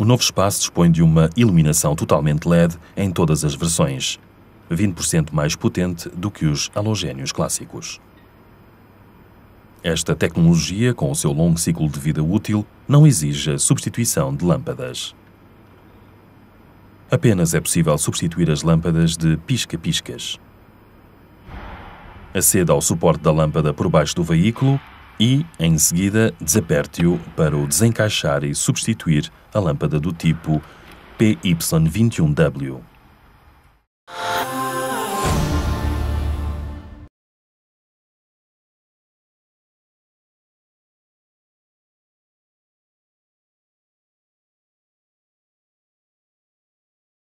O novo espaço dispõe de uma iluminação totalmente LED em todas as versões, 20% mais potente do que os halogénios clássicos. Esta tecnologia, com o seu longo ciclo de vida útil, não exige a substituição de lâmpadas. Apenas é possível substituir as lâmpadas de pisca-piscas. Aceda ao suporte da lâmpada por baixo do veículo e, em seguida, desaperte-o para o desencaixar e substituir a lâmpada do tipo PY21W.